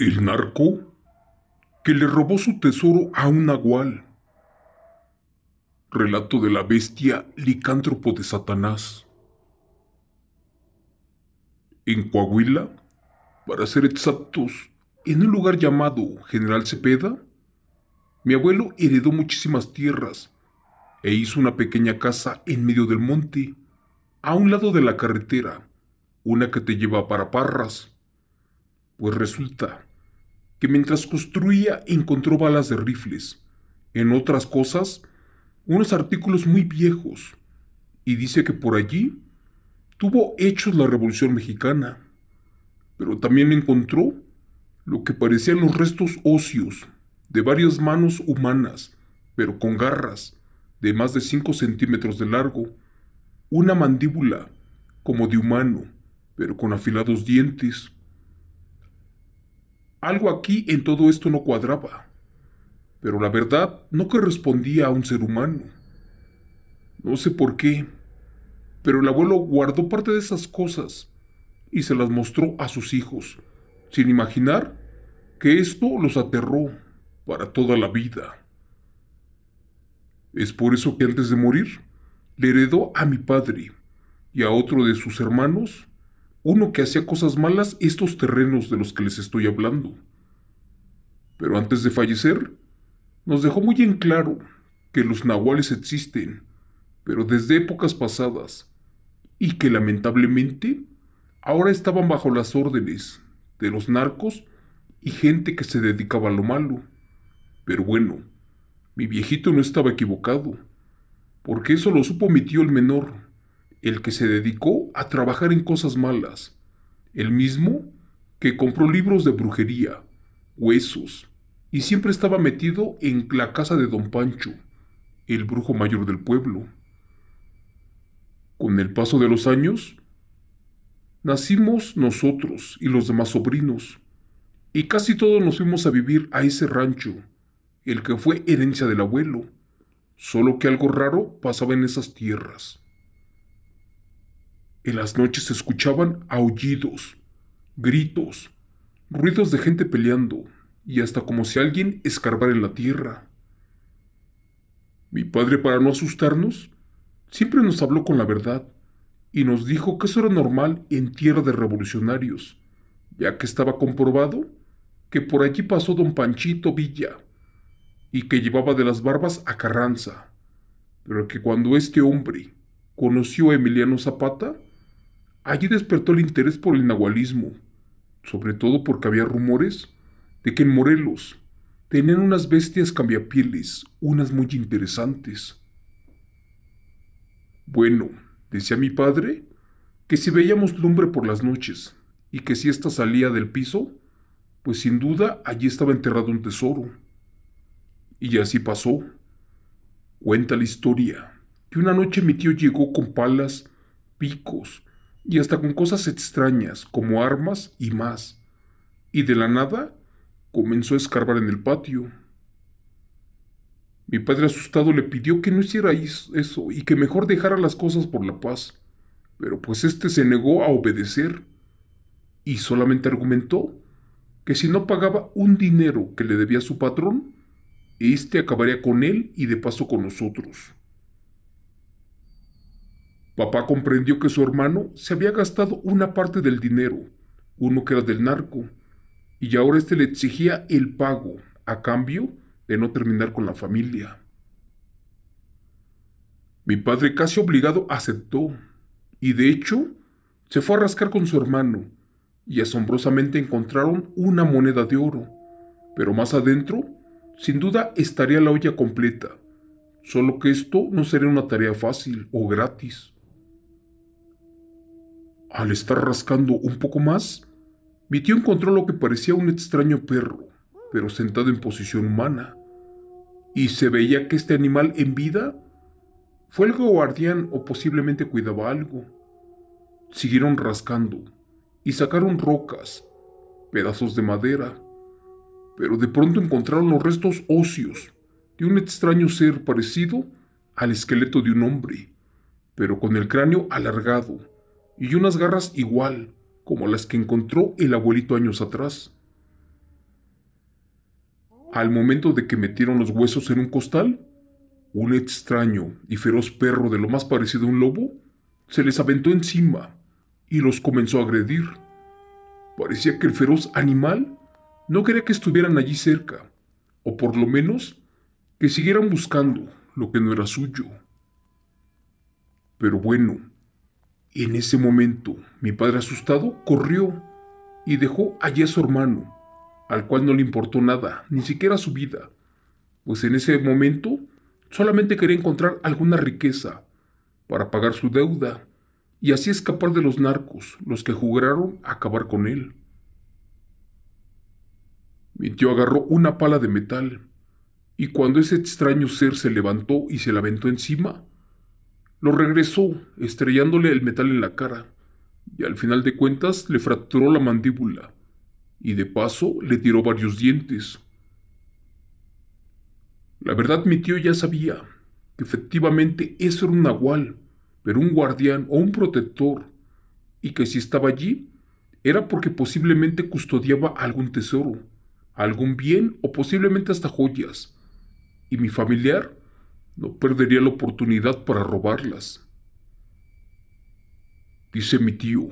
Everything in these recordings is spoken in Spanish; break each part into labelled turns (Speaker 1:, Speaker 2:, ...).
Speaker 1: el narco que le robó su tesoro a un nahual. Relato de la bestia licántropo de Satanás. En Coahuila, para ser exactos, en un lugar llamado General Cepeda, mi abuelo heredó muchísimas tierras e hizo una pequeña casa en medio del monte, a un lado de la carretera, una que te lleva para Parras. Pues resulta que mientras construía encontró balas de rifles, en otras cosas, unos artículos muy viejos, y dice que por allí tuvo hechos la Revolución Mexicana, pero también encontró lo que parecían los restos óseos de varias manos humanas, pero con garras de más de 5 centímetros de largo, una mandíbula como de humano, pero con afilados dientes, algo aquí en todo esto no cuadraba, pero la verdad no correspondía a un ser humano. No sé por qué, pero el abuelo guardó parte de esas cosas y se las mostró a sus hijos, sin imaginar que esto los aterró para toda la vida. Es por eso que antes de morir, le heredó a mi padre y a otro de sus hermanos uno que hacía cosas malas estos terrenos de los que les estoy hablando. Pero antes de fallecer, nos dejó muy en claro que los nahuales existen, pero desde épocas pasadas, y que lamentablemente ahora estaban bajo las órdenes de los narcos y gente que se dedicaba a lo malo. Pero bueno, mi viejito no estaba equivocado, porque eso lo supo mi tío el menor, el que se dedicó a trabajar en cosas malas, el mismo que compró libros de brujería, huesos, y siempre estaba metido en la casa de don Pancho, el brujo mayor del pueblo. Con el paso de los años, nacimos nosotros y los demás sobrinos, y casi todos nos fuimos a vivir a ese rancho, el que fue herencia del abuelo, solo que algo raro pasaba en esas tierras. En las noches se escuchaban aullidos, gritos, ruidos de gente peleando y hasta como si alguien escarbara en la tierra. Mi padre, para no asustarnos, siempre nos habló con la verdad y nos dijo que eso era normal en tierra de revolucionarios, ya que estaba comprobado que por allí pasó don Panchito Villa y que llevaba de las barbas a Carranza, pero que cuando este hombre conoció a Emiliano Zapata, Allí despertó el interés por el nahualismo, sobre todo porque había rumores de que en Morelos tenían unas bestias cambiapieles, unas muy interesantes. Bueno, decía mi padre, que si veíamos lumbre por las noches y que si ésta salía del piso, pues sin duda allí estaba enterrado un tesoro. Y así pasó. Cuenta la historia que una noche mi tío llegó con palas, picos, y hasta con cosas extrañas como armas y más. Y de la nada comenzó a escarbar en el patio. Mi padre asustado le pidió que no hiciera eso y que mejor dejara las cosas por la paz, pero pues éste se negó a obedecer y solamente argumentó que si no pagaba un dinero que le debía su patrón, éste acabaría con él y de paso con nosotros. Papá comprendió que su hermano se había gastado una parte del dinero, uno que era del narco, y ahora éste le exigía el pago a cambio de no terminar con la familia. Mi padre casi obligado aceptó, y de hecho se fue a rascar con su hermano, y asombrosamente encontraron una moneda de oro, pero más adentro, sin duda estaría la olla completa, solo que esto no sería una tarea fácil o gratis. Al estar rascando un poco más, mi tío encontró lo que parecía un extraño perro, pero sentado en posición humana. Y se veía que este animal en vida fue el guardián o posiblemente cuidaba algo. Siguieron rascando y sacaron rocas, pedazos de madera, pero de pronto encontraron los restos óseos de un extraño ser parecido al esqueleto de un hombre, pero con el cráneo alargado y unas garras igual como las que encontró el abuelito años atrás. Al momento de que metieron los huesos en un costal, un extraño y feroz perro de lo más parecido a un lobo se les aventó encima y los comenzó a agredir. Parecía que el feroz animal no quería que estuvieran allí cerca, o por lo menos que siguieran buscando lo que no era suyo. Pero bueno, en ese momento, mi padre asustado corrió y dejó allí a su hermano, al cual no le importó nada, ni siquiera su vida, pues en ese momento solamente quería encontrar alguna riqueza para pagar su deuda y así escapar de los narcos, los que a acabar con él. Mi tío agarró una pala de metal, y cuando ese extraño ser se levantó y se la aventó encima, lo regresó, estrellándole el metal en la cara, y al final de cuentas le fracturó la mandíbula, y de paso le tiró varios dientes. La verdad mi tío ya sabía que efectivamente eso era un nahual, pero un guardián o un protector, y que si estaba allí era porque posiblemente custodiaba algún tesoro, algún bien o posiblemente hasta joyas, y mi familiar no perdería la oportunidad para robarlas. Dice mi tío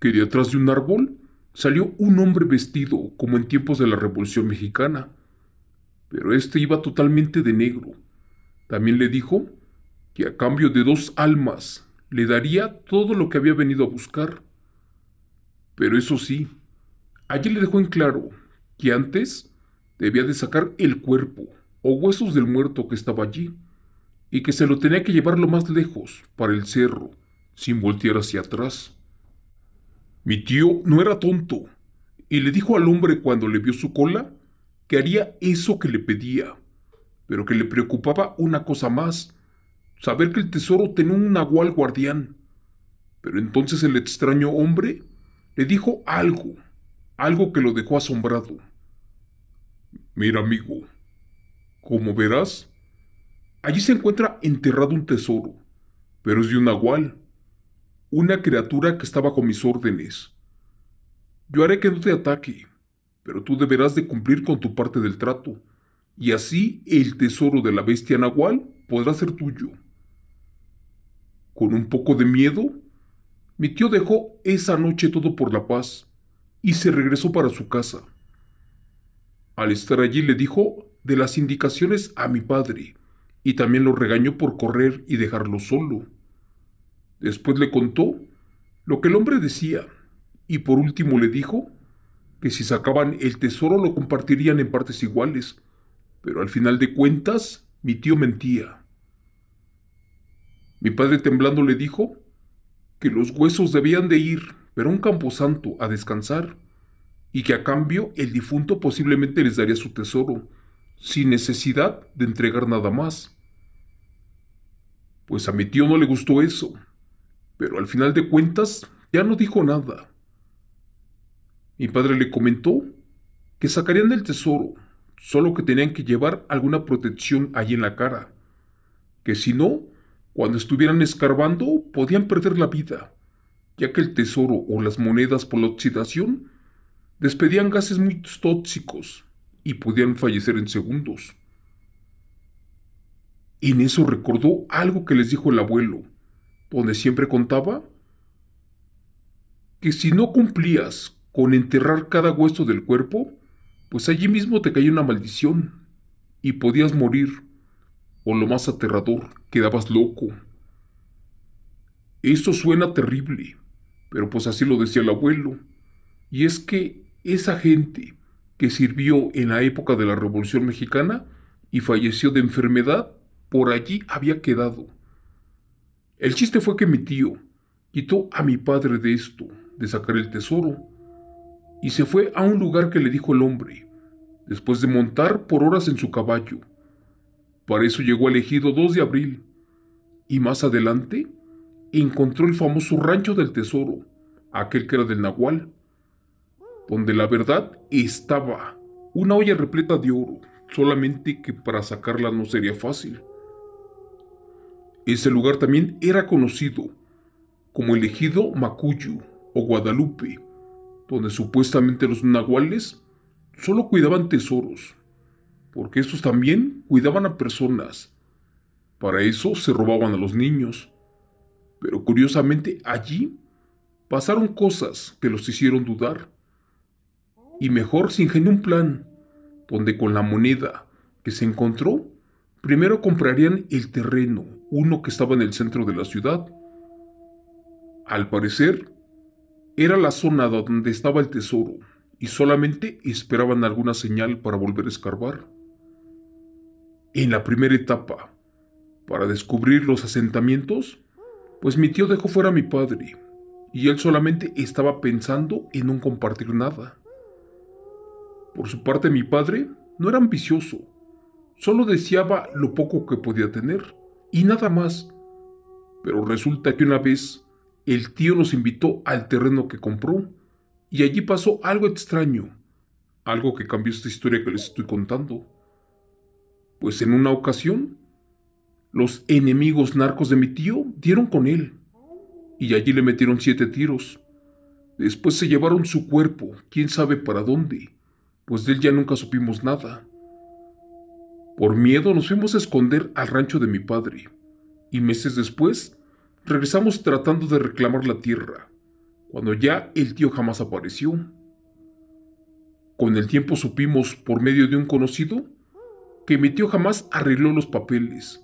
Speaker 1: que de atrás de un árbol salió un hombre vestido como en tiempos de la Revolución Mexicana, pero este iba totalmente de negro. También le dijo que a cambio de dos almas le daría todo lo que había venido a buscar. Pero eso sí, allí le dejó en claro que antes debía de sacar el cuerpo o huesos del muerto que estaba allí y que se lo tenía que llevar lo más lejos, para el cerro, sin voltear hacia atrás. Mi tío no era tonto, y le dijo al hombre cuando le vio su cola que haría eso que le pedía, pero que le preocupaba una cosa más, saber que el tesoro tenía un nahual guardián. Pero entonces el extraño hombre le dijo algo, algo que lo dejó asombrado. Mira, amigo, como verás, Allí se encuentra enterrado un tesoro, pero es de un nahual, una criatura que estaba bajo mis órdenes. Yo haré que no te ataque, pero tú deberás de cumplir con tu parte del trato, y así el tesoro de la bestia nahual podrá ser tuyo. Con un poco de miedo, mi tío dejó esa noche todo por la paz y se regresó para su casa. Al estar allí le dijo de las indicaciones a mi padre, y también lo regañó por correr y dejarlo solo. Después le contó lo que el hombre decía y por último le dijo que si sacaban el tesoro lo compartirían en partes iguales, pero al final de cuentas mi tío mentía. Mi padre temblando le dijo que los huesos debían de ir, pero a un camposanto, a descansar, y que a cambio el difunto posiblemente les daría su tesoro, sin necesidad de entregar nada más pues a mi tío no le gustó eso, pero al final de cuentas ya no dijo nada. Mi padre le comentó que sacarían del tesoro, solo que tenían que llevar alguna protección allí en la cara, que si no, cuando estuvieran escarbando podían perder la vida, ya que el tesoro o las monedas por la oxidación despedían gases muy tóxicos y podían fallecer en segundos. En eso recordó algo que les dijo el abuelo, donde siempre contaba que si no cumplías con enterrar cada hueso del cuerpo, pues allí mismo te caía una maldición y podías morir, o lo más aterrador, quedabas loco. Eso suena terrible, pero pues así lo decía el abuelo, y es que esa gente que sirvió en la época de la Revolución Mexicana y falleció de enfermedad, por allí había quedado. El chiste fue que mi tío quitó a mi padre de esto, de sacar el tesoro, y se fue a un lugar que le dijo el hombre, después de montar por horas en su caballo. Para eso llegó elegido ejido 2 de abril, y más adelante encontró el famoso rancho del tesoro, aquel que era del Nahual, donde la verdad estaba una olla repleta de oro, solamente que para sacarla no sería fácil. Ese lugar también era conocido como el ejido Macuyu o Guadalupe, donde supuestamente los nahuales solo cuidaban tesoros, porque estos también cuidaban a personas. Para eso se robaban a los niños. Pero curiosamente allí pasaron cosas que los hicieron dudar. Y mejor se ingenió un plan, donde con la moneda que se encontró Primero comprarían el terreno, uno que estaba en el centro de la ciudad. Al parecer, era la zona donde estaba el tesoro, y solamente esperaban alguna señal para volver a escarbar. En la primera etapa, para descubrir los asentamientos, pues mi tío dejó fuera a mi padre, y él solamente estaba pensando en no compartir nada. Por su parte, mi padre no era ambicioso, Solo deseaba lo poco que podía tener y nada más. Pero resulta que una vez el tío nos invitó al terreno que compró y allí pasó algo extraño, algo que cambió esta historia que les estoy contando. Pues en una ocasión, los enemigos narcos de mi tío dieron con él y allí le metieron siete tiros. Después se llevaron su cuerpo, quién sabe para dónde, pues de él ya nunca supimos nada. Por miedo nos fuimos a esconder al rancho de mi padre, y meses después regresamos tratando de reclamar la tierra, cuando ya el tío jamás apareció. Con el tiempo supimos, por medio de un conocido, que mi tío jamás arregló los papeles,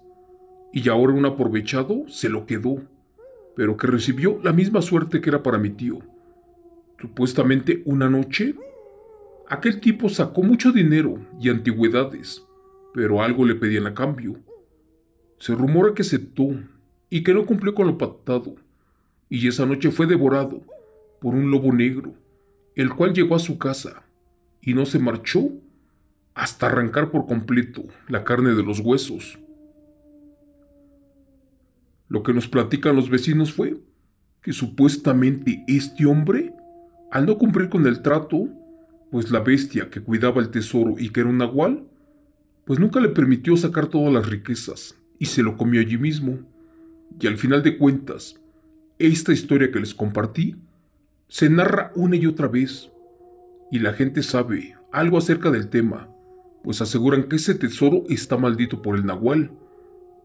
Speaker 1: y ahora un aprovechado se lo quedó, pero que recibió la misma suerte que era para mi tío. Supuestamente una noche, aquel tipo sacó mucho dinero y antigüedades, pero algo le pedían a cambio. Se rumora que aceptó y que no cumplió con lo pactado, y esa noche fue devorado por un lobo negro, el cual llegó a su casa y no se marchó hasta arrancar por completo la carne de los huesos. Lo que nos platican los vecinos fue que supuestamente este hombre, al no cumplir con el trato, pues la bestia que cuidaba el tesoro y que era un nahual, pues nunca le permitió sacar todas las riquezas y se lo comió allí mismo. Y al final de cuentas, esta historia que les compartí se narra una y otra vez y la gente sabe algo acerca del tema, pues aseguran que ese tesoro está maldito por el nahual,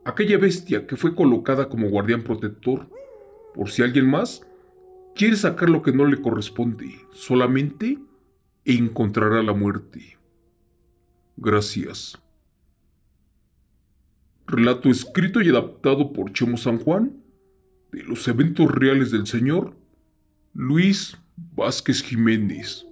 Speaker 1: aquella bestia que fue colocada como guardián protector, por si alguien más quiere sacar lo que no le corresponde, solamente encontrará la muerte. Gracias. Relato escrito y adaptado por Chemo San Juan de los eventos reales del señor Luis Vázquez Jiménez.